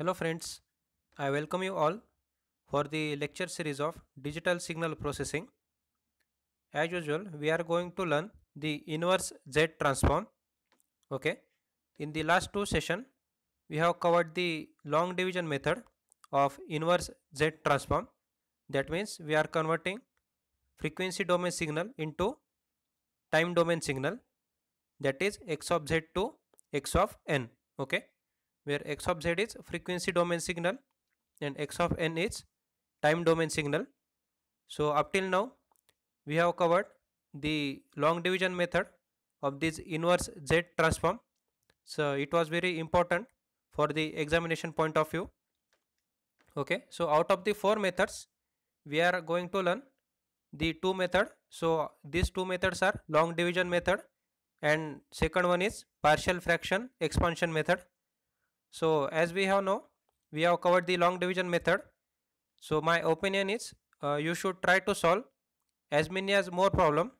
Hello friends, I welcome you all for the lecture series of digital signal processing. As usual, we are going to learn the inverse Z transform. Okay. In the last two session, we have covered the long division method of inverse Z transform. That means we are converting frequency domain signal into time domain signal that is x of z to x of n. Okay where x of z is frequency domain signal and x of n is time domain signal. So up till now we have covered the long division method of this inverse z transform. So it was very important for the examination point of view. Okay, so out of the four methods we are going to learn the two method. So these two methods are long division method and second one is partial fraction expansion method. So as we have know, we have covered the long division method. So my opinion is uh, you should try to solve as many as more problem.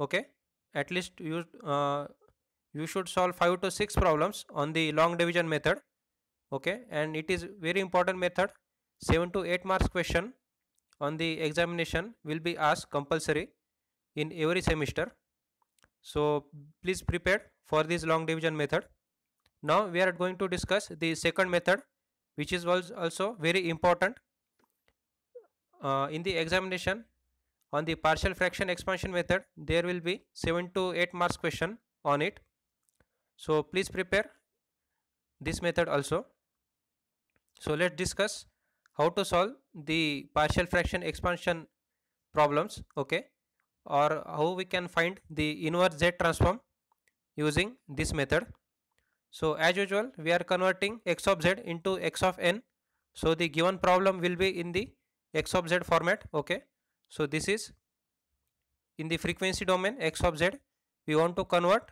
Okay, at least you uh, you should solve five to six problems on the long division method. Okay, and it is very important method. Seven to eight marks question on the examination will be asked compulsory in every semester. So please prepare for this long division method now we are going to discuss the second method which is also very important uh, in the examination on the partial fraction expansion method there will be 7 to 8 marks question on it so please prepare this method also so let's discuss how to solve the partial fraction expansion problems okay or how we can find the inverse z transform using this method so as usual, we are converting x of z into x of n. So the given problem will be in the x of z format. Okay. So this is in the frequency domain x of z. We want to convert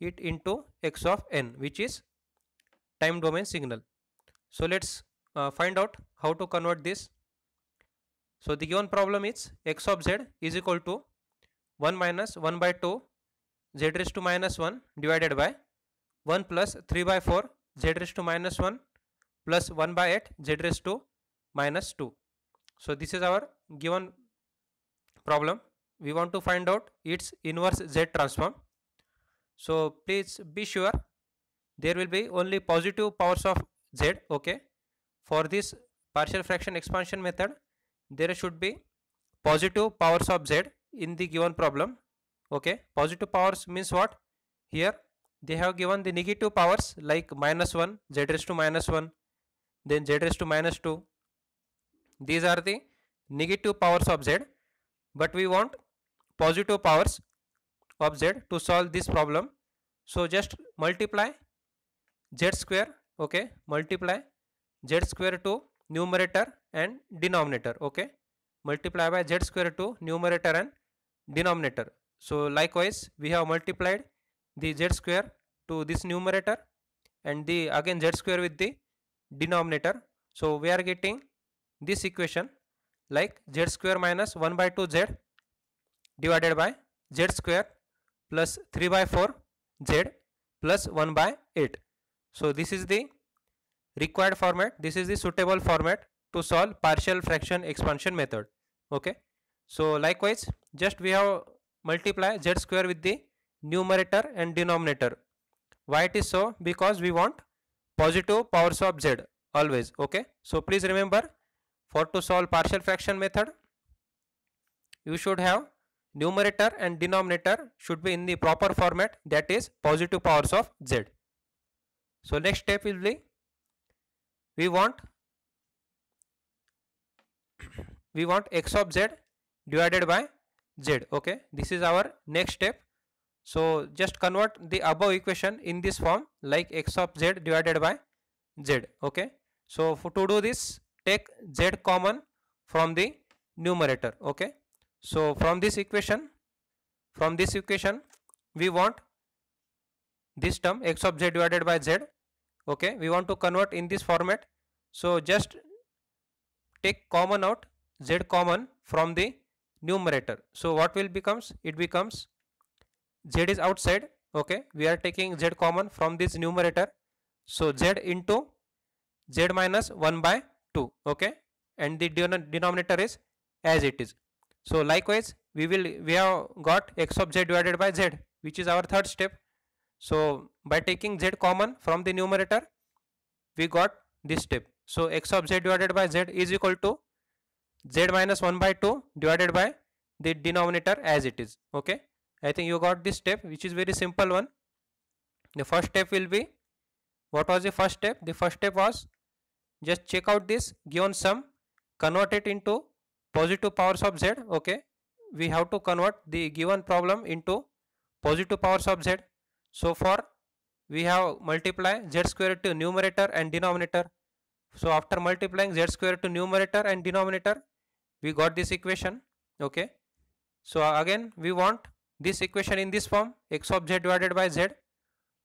it into x of n which is time domain signal. So let's uh, find out how to convert this. So the given problem is x of z is equal to 1 minus 1 by 2 z raised to minus 1 divided by 1 plus 3 by 4 z raised to minus 1 plus 1 by 8 z raised to minus 2. So this is our given problem. We want to find out its inverse z transform. So please be sure there will be only positive powers of z okay for this partial fraction expansion method there should be positive powers of z in the given problem okay positive powers means what here they have given the negative powers like minus 1 z raised to minus 1 then z raised to minus 2 these are the negative powers of z but we want positive powers of z to solve this problem so just multiply z square okay multiply z square to numerator and denominator okay multiply by z square to numerator and denominator so likewise we have multiplied the z square to this numerator and the again z square with the denominator so we are getting this equation like z square minus 1 by 2 z divided by z square plus 3 by 4 z plus 1 by 8 so this is the required format this is the suitable format to solve partial fraction expansion method okay so likewise just we have multiply z square with the numerator and denominator why it is so because we want positive powers of z always okay so please remember for to solve partial fraction method you should have numerator and denominator should be in the proper format that is positive powers of z so next step will be we want we want x of z divided by z okay this is our next step so just convert the above equation in this form like x of z divided by z. Okay. So for, to do this, take z common from the numerator. Okay. So from this equation, from this equation, we want this term x of z divided by z. Okay. We want to convert in this format. So just take common out z common from the numerator. So what will becomes? It becomes z is outside okay we are taking z common from this numerator so z into z minus 1 by 2 okay and the denominator is as it is so likewise we will we have got x of z divided by z which is our third step so by taking z common from the numerator we got this step so x of z divided by z is equal to z minus 1 by 2 divided by the denominator as it is okay I think you got this step which is very simple one. The first step will be what was the first step? The first step was just check out this given sum convert it into positive powers of z okay we have to convert the given problem into positive powers of z so for we have multiply z square to numerator and denominator so after multiplying z square to numerator and denominator we got this equation okay so again we want this equation in this form x of z divided by z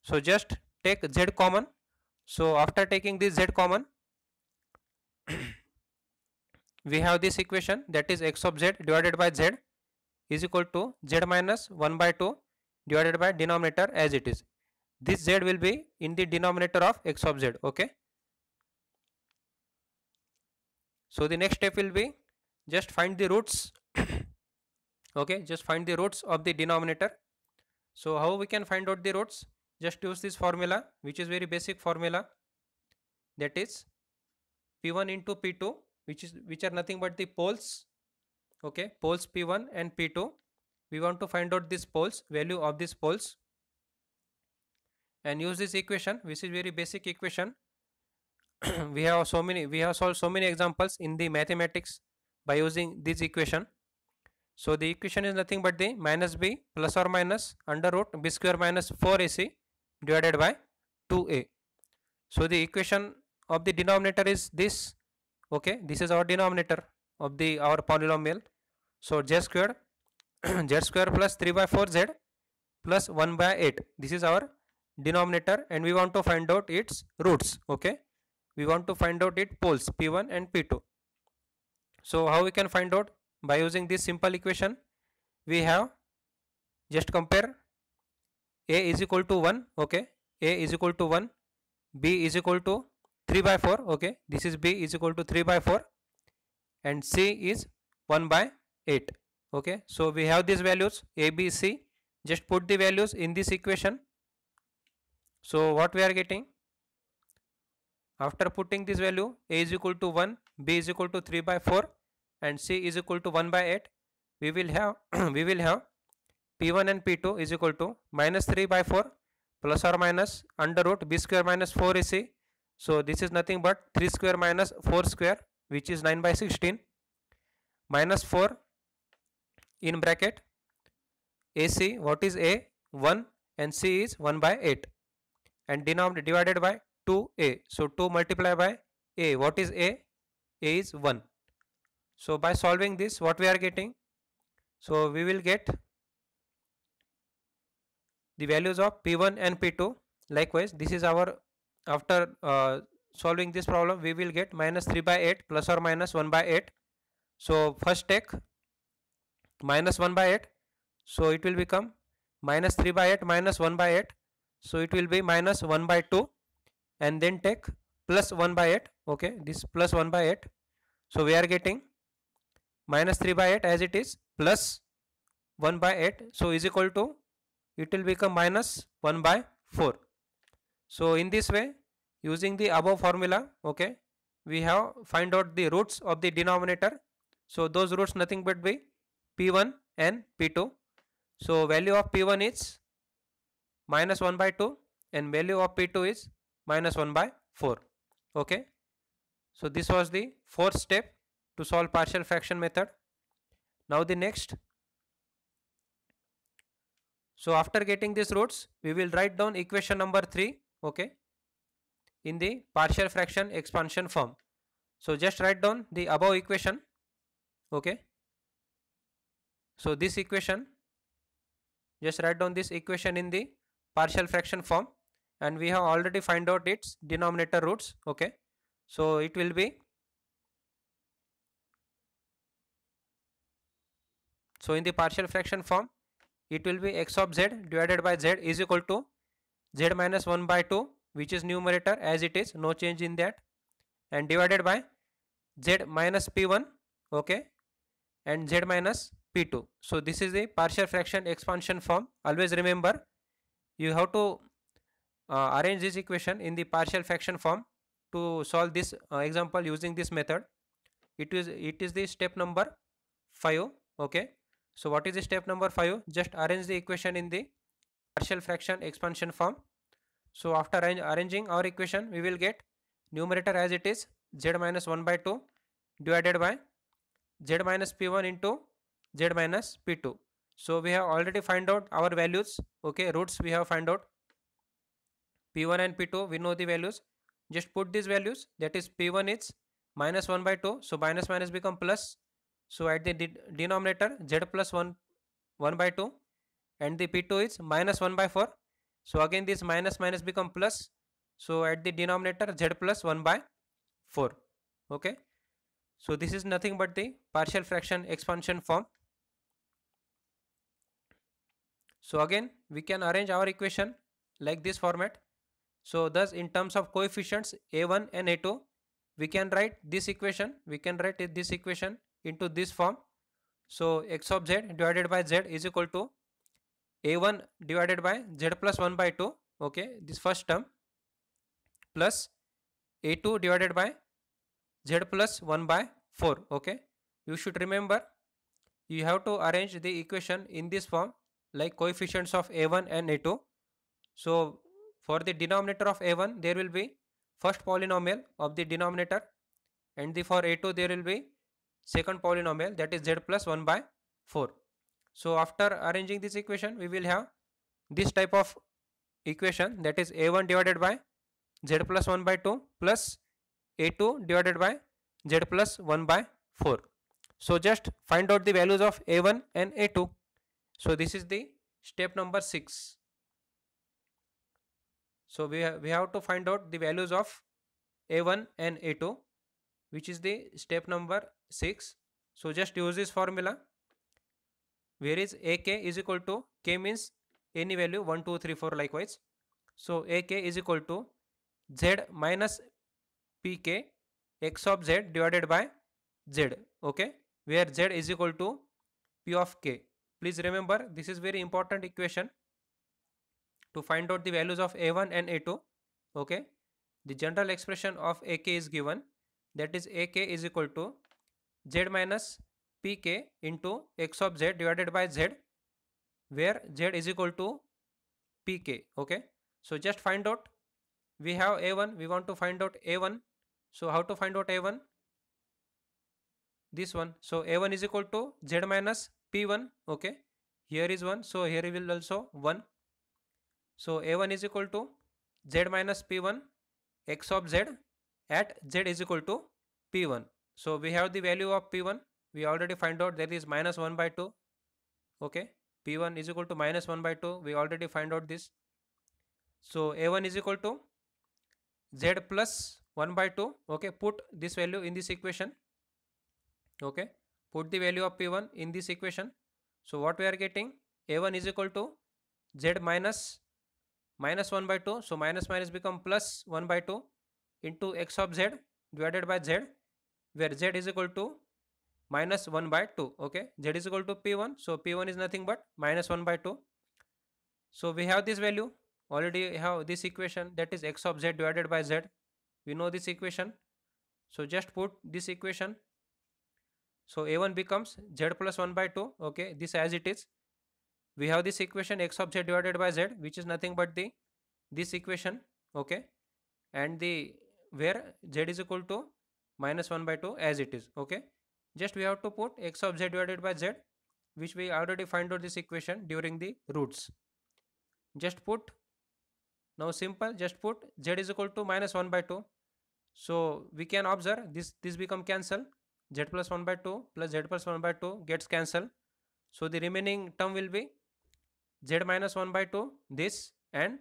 so just take z common so after taking this z common we have this equation that is x of z divided by z is equal to z minus 1 by 2 divided by denominator as it is this z will be in the denominator of x of z okay so the next step will be just find the roots okay just find the roots of the denominator so how we can find out the roots just use this formula which is very basic formula that is p1 into p2 which is which are nothing but the poles okay poles p1 and p2 we want to find out this poles value of these poles and use this equation which is very basic equation we have so many we have solved so many examples in the mathematics by using this equation so the equation is nothing but the minus b plus or minus under root b square minus 4ac divided by 2a. So the equation of the denominator is this. Okay, this is our denominator of the our polynomial. So j square z square plus 3 by 4 z plus 1 by 8. This is our denominator and we want to find out its roots. Okay, we want to find out its poles p1 and p2. So how we can find out by using this simple equation we have just compare a is equal to 1 okay a is equal to 1 b is equal to 3 by 4 okay this is b is equal to 3 by 4 and c is 1 by 8 okay so we have these values a b c just put the values in this equation so what we are getting after putting this value a is equal to 1 b is equal to 3 by 4 and C is equal to 1 by 8 we will have we will have P1 and P2 is equal to minus 3 by 4 plus or minus under root B square minus 4 ac. so this is nothing but 3 square minus 4 square which is 9 by 16 minus 4 in bracket AC what is A 1 and C is 1 by 8 and denominator divided by 2A so 2 multiplied by A what is A A is 1 so by solving this, what we are getting? So we will get the values of P1 and P2. Likewise, this is our, after uh, solving this problem, we will get minus 3 by 8 plus or minus 1 by 8. So first take minus 1 by 8. So it will become minus 3 by 8 minus 1 by 8. So it will be minus 1 by 2 and then take plus 1 by 8. Okay, this plus 1 by 8. So we are getting minus 3 by 8 as it is plus 1 by 8 so is equal to it will become minus 1 by 4 so in this way using the above formula okay we have find out the roots of the denominator so those roots nothing but be p1 and p2 so value of p1 is minus 1 by 2 and value of p2 is minus 1 by 4 okay so this was the fourth step to solve partial fraction method. Now the next. So after getting these roots, we will write down equation number 3, okay, in the partial fraction expansion form. So just write down the above equation, okay. So this equation, just write down this equation in the partial fraction form and we have already find out its denominator roots, okay. So it will be So in the partial fraction form, it will be x of z divided by z is equal to z minus 1 by 2 which is numerator as it is no change in that and divided by z minus p1 okay and z minus p2 so this is the partial fraction expansion form always remember you have to uh, arrange this equation in the partial fraction form to solve this uh, example using this method it is it is the step number 5 okay so what is step number 5? Just arrange the equation in the partial fraction expansion form. So after arranging our equation, we will get numerator as it is z minus 1 by 2 divided by z minus p1 into z minus p2. So we have already find out our values. Okay, roots we have find out. p1 and p2, we know the values. Just put these values. That is p1 is minus 1 by 2. So minus minus become plus so at the denominator z plus 1 1 by 2 and the P2 is minus 1 by 4. So again this minus minus become plus. So at the denominator z plus 1 by 4. Okay. So this is nothing but the partial fraction expansion form. So again we can arrange our equation like this format. So thus in terms of coefficients a1 and a2 we can write this equation we can write this equation into this form. So x of z divided by z is equal to a1 divided by z plus 1 by 2 okay this first term plus a2 divided by z plus 1 by 4 okay you should remember you have to arrange the equation in this form like coefficients of a1 and a2 so for the denominator of a1 there will be first polynomial of the denominator and the for a2 there will be second polynomial that is z plus 1 by 4. So after arranging this equation we will have this type of equation that is a1 divided by z plus 1 by 2 plus a2 divided by z plus 1 by 4. So just find out the values of a1 and a2. So this is the step number 6. So we, ha we have to find out the values of a1 and a2 which is the step number 6 so just use this formula where is ak is equal to k means any value 1 2 3 4 likewise so ak is equal to z minus pk x of z divided by z okay where z is equal to p of k please remember this is very important equation to find out the values of a1 and a2 okay the general expression of ak is given that is ak is equal to z minus pk into x of z divided by z where z is equal to pk okay so just find out we have a1 we want to find out a1 so how to find out a1 this one so a1 is equal to z minus p1 okay here is 1 so here we will also 1 so a1 is equal to z minus p1 x of z at z is equal to p1 so we have the value of p1 we already find out that is minus 1 by 2 okay p1 is equal to minus 1 by 2 we already find out this so a1 is equal to z plus 1 by 2 okay put this value in this equation okay put the value of p1 in this equation so what we are getting a1 is equal to z minus minus 1 by 2 so minus minus become plus 1 by 2 into x of z divided by z where z is equal to minus 1 by 2 okay z is equal to p1 so p1 is nothing but minus 1 by 2 so we have this value already have this equation that is x of z divided by z we know this equation so just put this equation so a1 becomes z plus 1 by 2 okay this as it is we have this equation x of z divided by z which is nothing but the this equation okay and the where z is equal to minus 1 by 2 as it is okay just we have to put x of z divided by z which we already find out this equation during the roots just put now simple just put z is equal to minus 1 by 2 so we can observe this this become cancel z plus 1 by 2 plus z plus 1 by 2 gets cancelled so the remaining term will be z minus 1 by 2 this and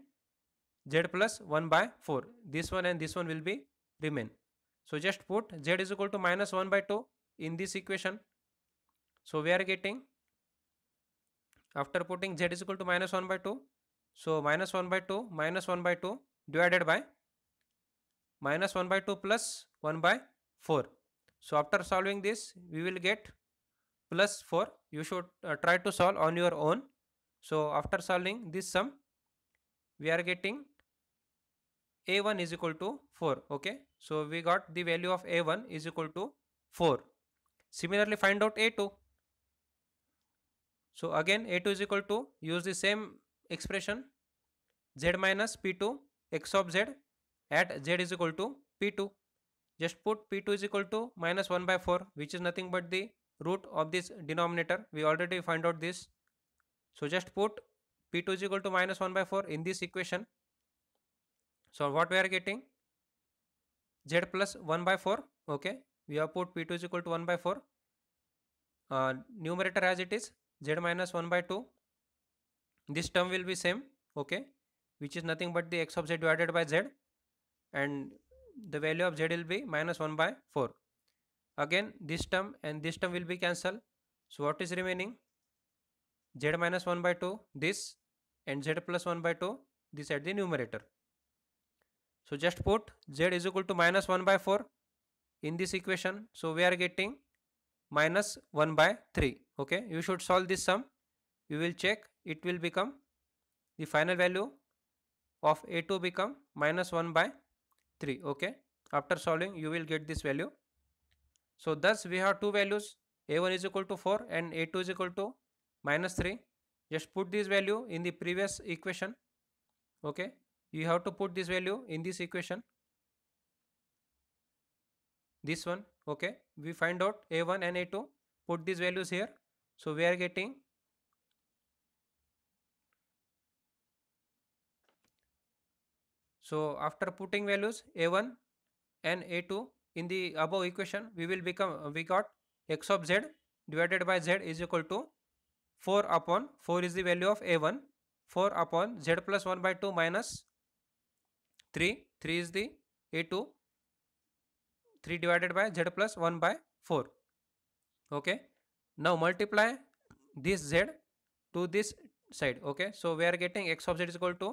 z plus 1 by 4. This one and this one will be remain. So just put z is equal to minus 1 by 2 in this equation. So we are getting after putting z is equal to minus 1 by 2. So minus 1 by 2 minus 1 by 2 divided by minus 1 by 2 plus 1 by 4. So after solving this we will get plus 4. You should uh, try to solve on your own. So after solving this sum we are getting a1 is equal to 4 okay so we got the value of a1 is equal to 4 similarly find out a2 so again a2 is equal to use the same expression z minus p2 x of z at z is equal to p2 just put p2 is equal to minus 1 by 4 which is nothing but the root of this denominator we already find out this so just put P2 is equal to minus 1 by 4 in this equation. So what we are getting? Z plus 1 by 4. Okay. We have put P2 is equal to 1 by 4. Uh, numerator as it is z minus 1 by 2. This term will be same. Okay. Which is nothing but the x of z divided by z. And the value of z will be minus 1 by 4. Again this term and this term will be cancelled. So what is remaining? z minus 1 by 2 this and z plus 1 by 2 this at the numerator. So just put z is equal to minus 1 by 4 in this equation. So we are getting minus 1 by 3. Okay, you should solve this sum. You will check it will become the final value of a2 become minus 1 by 3. Okay, after solving you will get this value. So thus we have two values a1 is equal to 4 and a2 is equal to minus 3 just put this value in the previous equation okay you have to put this value in this equation this one okay we find out a1 and a2 put these values here so we are getting so after putting values a1 and a2 in the above equation we will become we got x of z divided by z is equal to 4 upon 4 is the value of a1 4 upon z plus 1 by 2 minus 3 3 is the a2 3 divided by z plus 1 by 4 okay now multiply this z to this side okay so we are getting x of z is equal to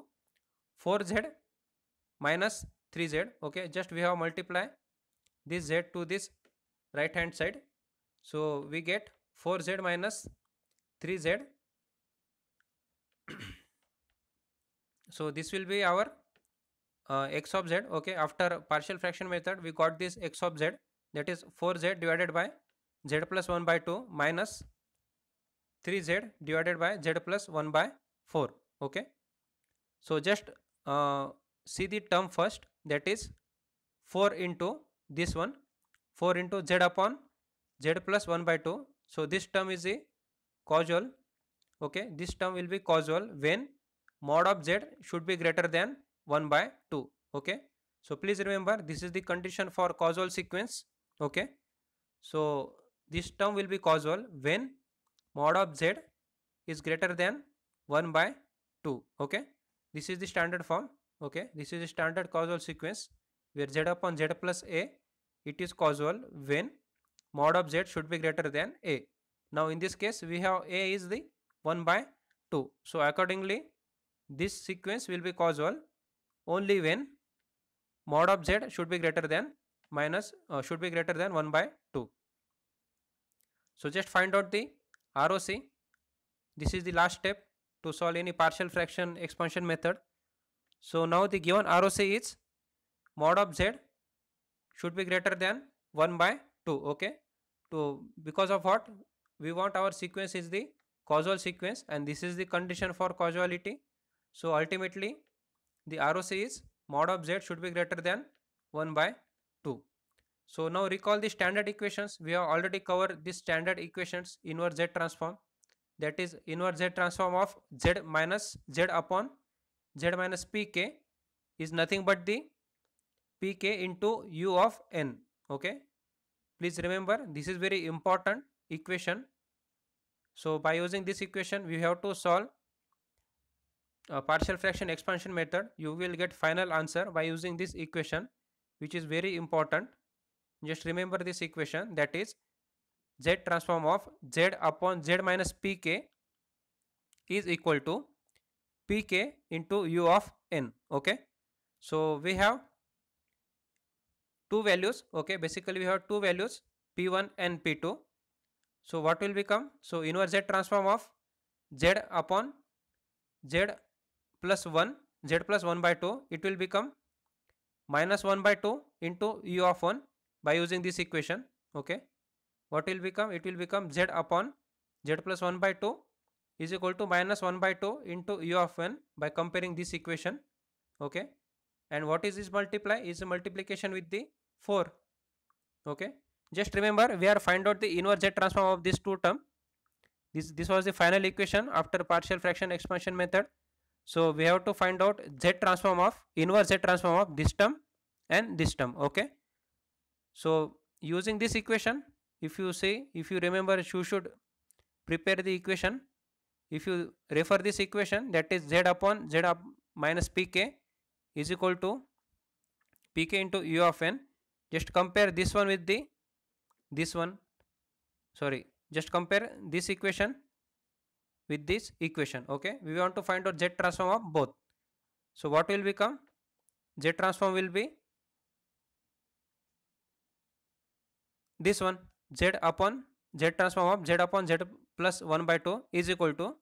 4z minus 3z okay just we have multiply this z to this right hand side so we get 4z minus 3z so this will be our uh, x of z okay after partial fraction method we got this x of z that is 4z divided by z plus 1 by 2 minus 3z divided by z plus 1 by 4 okay so just uh, see the term first that is 4 into this one 4 into z upon z plus 1 by 2 so this term is the causal okay this term will be causal when mod of z should be greater than 1 by 2 okay so please remember this is the condition for causal sequence okay so this term will be causal when mod of z is greater than 1 by 2 okay this is the standard form okay this is the standard causal sequence where z upon z plus a it is causal when mod of z should be greater than a now in this case we have A is the 1 by 2. So accordingly this sequence will be causal only when mod of z should be greater than minus uh, should be greater than 1 by 2. So just find out the ROC. This is the last step to solve any partial fraction expansion method. So now the given ROC is mod of z should be greater than 1 by 2 okay to because of what we want our sequence is the causal sequence and this is the condition for causality. So ultimately the ROC is mod of z should be greater than 1 by 2. So now recall the standard equations. We have already covered the standard equations inverse z transform that is inverse z transform of z minus z upon z minus pk is nothing but the pk into u of n okay please remember this is very important equation so by using this equation we have to solve a partial fraction expansion method you will get final answer by using this equation which is very important just remember this equation that is z transform of z upon z minus pk is equal to pk into u of n okay so we have two values okay basically we have two values p1 and p2 so what will become? So inverse z transform of z upon z plus 1 z plus 1 by 2 it will become minus 1 by 2 into u of 1 by using this equation okay what will become it will become z upon z plus 1 by 2 is equal to minus 1 by 2 into u of 1 by comparing this equation okay and what is this multiply is a multiplication with the 4 okay just remember we are find out the inverse z transform of these two term this this was the final equation after partial fraction expansion method so we have to find out z transform of inverse z transform of this term and this term okay so using this equation if you see if you remember you should prepare the equation if you refer this equation that is z upon z up minus pk is equal to pk into u of n just compare this one with the this one sorry just compare this equation with this equation okay we want to find out z transform of both so what will become z transform will be this one z upon z transform of z upon z plus 1 by 2 is equal to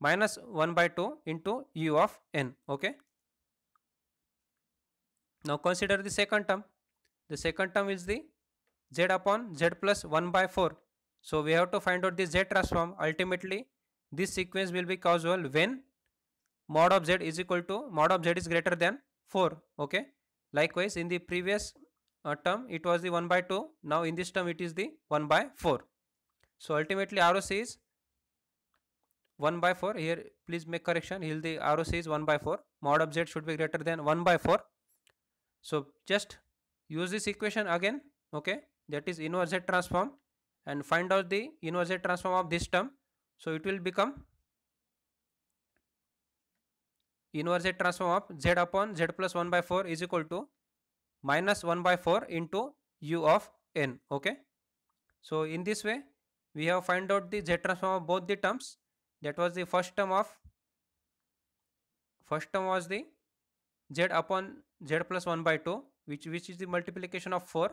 minus 1 by 2 into u of n okay now consider the second term the second term is the z upon z plus 1 by 4. So we have to find out the z transform. Ultimately, this sequence will be causal when mod of z is equal to mod of z is greater than 4. Okay. Likewise, in the previous uh, term, it was the 1 by 2. Now in this term, it is the 1 by 4. So ultimately, ROC is 1 by 4. Here, please make correction. Here the ROC is 1 by 4. Mod of z should be greater than 1 by 4. So just use this equation again. Okay that is inverse Z transform and find out the inverse Z transform of this term. So it will become inverse Z transform of Z upon Z plus 1 by 4 is equal to minus 1 by 4 into U of n. Okay. So in this way we have find out the Z transform of both the terms. That was the first term of first term was the z upon z plus 1 by 2 which which is the multiplication of 4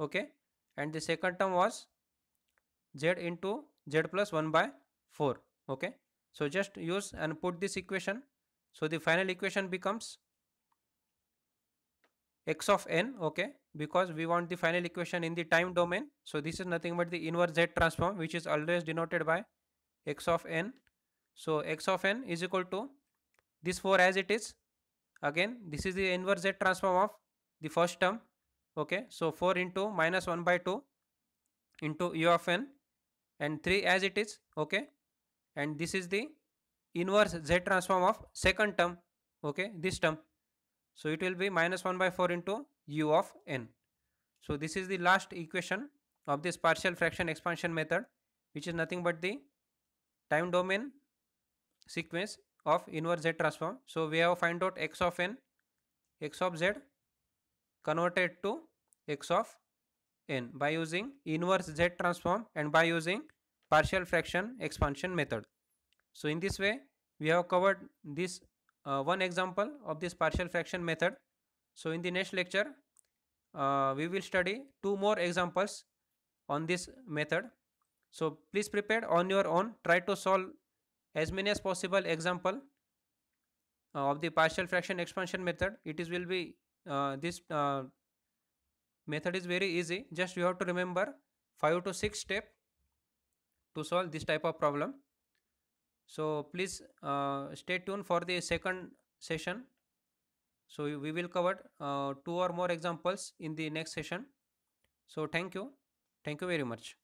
okay and the second term was z into z plus 1 by 4 okay so just use and put this equation so the final equation becomes x of n okay because we want the final equation in the time domain so this is nothing but the inverse z transform which is always denoted by x of n so x of n is equal to this 4 as it is again this is the inverse z transform of the first term okay so 4 into minus 1 by 2 into u of n and 3 as it is okay and this is the inverse z transform of second term okay this term so it will be minus 1 by 4 into u of n so this is the last equation of this partial fraction expansion method which is nothing but the time domain sequence of inverse z transform so we have find out x of n x of z converted to x of n by using inverse z transform and by using partial fraction expansion method. So in this way we have covered this uh, one example of this partial fraction method. So in the next lecture uh, we will study two more examples on this method. So please prepare on your own try to solve as many as possible example uh, of the partial fraction expansion method. It is will be uh, this uh, method is very easy just you have to remember 5 to 6 step to solve this type of problem so please uh, stay tuned for the second session so we will cover uh, two or more examples in the next session so thank you thank you very much